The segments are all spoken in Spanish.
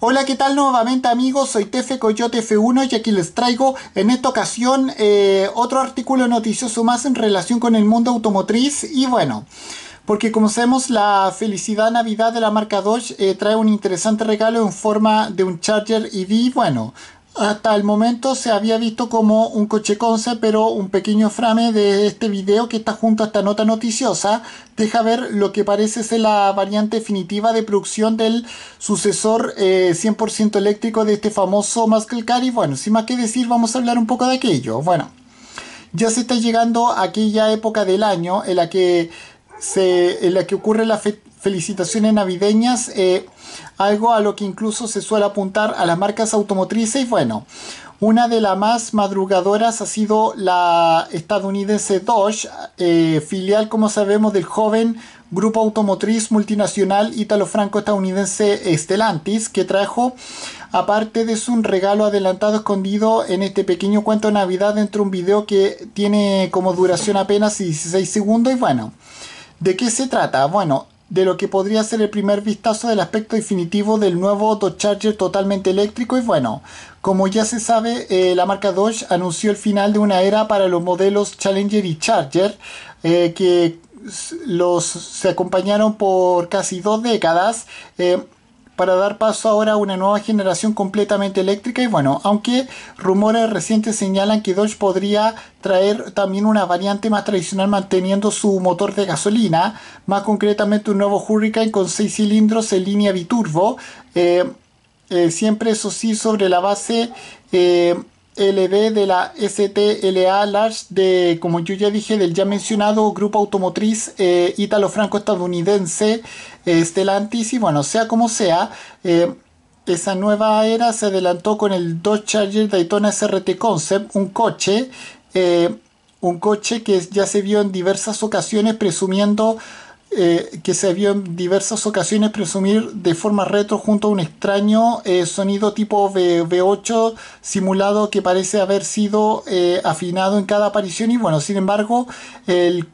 Hola, ¿qué tal nuevamente amigos? Soy Tefe Coyote F1 y aquí les traigo en esta ocasión eh, otro artículo noticioso más en relación con el mundo automotriz y bueno... Porque como sabemos la felicidad navidad de la marca Dodge eh, trae un interesante regalo en forma de un Charger EV. Bueno, hasta el momento se había visto como un coche concept, pero un pequeño frame de este video que está junto a esta nota noticiosa deja ver lo que parece ser la variante definitiva de producción del sucesor 100% eh, eléctrico de este famoso Muscle Car. Y bueno, sin más que decir, vamos a hablar un poco de aquello. Bueno, ya se está llegando aquella época del año en la que en la que ocurre las felicitaciones navideñas, eh, algo a lo que incluso se suele apuntar a las marcas automotrices. y Bueno, una de las más madrugadoras ha sido la estadounidense Dodge, eh, filial, como sabemos, del joven grupo automotriz multinacional Italo franco estadounidense Stellantis, que trajo, aparte de su regalo adelantado escondido en este pequeño cuento de Navidad dentro de un video que tiene como duración apenas 16 segundos y bueno. ¿De qué se trata? Bueno, de lo que podría ser el primer vistazo del aspecto definitivo del nuevo Autocharger totalmente eléctrico y bueno, como ya se sabe, eh, la marca Dodge anunció el final de una era para los modelos Challenger y Charger eh, que los se acompañaron por casi dos décadas. Eh, para dar paso ahora a una nueva generación completamente eléctrica y bueno, aunque rumores recientes señalan que Dodge podría traer también una variante más tradicional manteniendo su motor de gasolina, más concretamente un nuevo Hurricane con 6 cilindros en línea biturbo, eh, eh, siempre eso sí sobre la base... Eh, LB de la STLA Large de, como yo ya dije, del ya mencionado grupo automotriz eh, italo ítalo-franco-estadounidense eh, Stellantis y bueno, sea como sea, eh, esa nueva era se adelantó con el Dodge Charger Daytona SRT Concept, un coche, un coche que ya se vio en diversas ocasiones presumiendo eh, que se vio en diversas ocasiones presumir de forma retro junto a un extraño eh, sonido tipo v 8 simulado que parece haber sido eh, afinado en cada aparición y bueno, sin embargo, el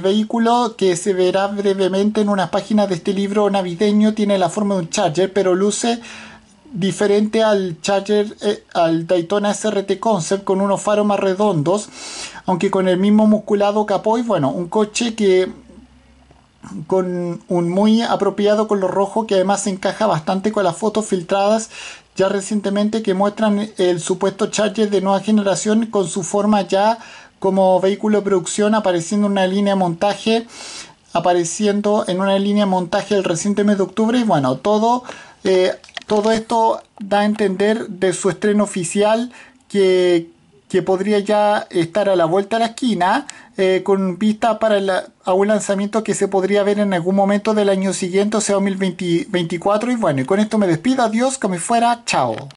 vehículo que se verá brevemente en unas páginas de este libro navideño tiene la forma de un Charger, pero luce diferente al Charger, al Daytona SRT Concept con unos faros más redondos, aunque con el mismo musculado capó y bueno, un coche que con un muy apropiado color rojo que además encaja bastante con las fotos filtradas ya recientemente que muestran el supuesto Charger de nueva generación con su forma ya como vehículo de producción apareciendo en una línea de montaje apareciendo en una línea de montaje el reciente mes de octubre y bueno todo eh, todo esto da a entender de su estreno oficial que, que podría ya estar a la vuelta de la esquina eh, con vista para a un lanzamiento que se podría ver en algún momento del año siguiente, o sea, 2024. Y bueno, y con esto me despido, adiós, que me fuera, chao.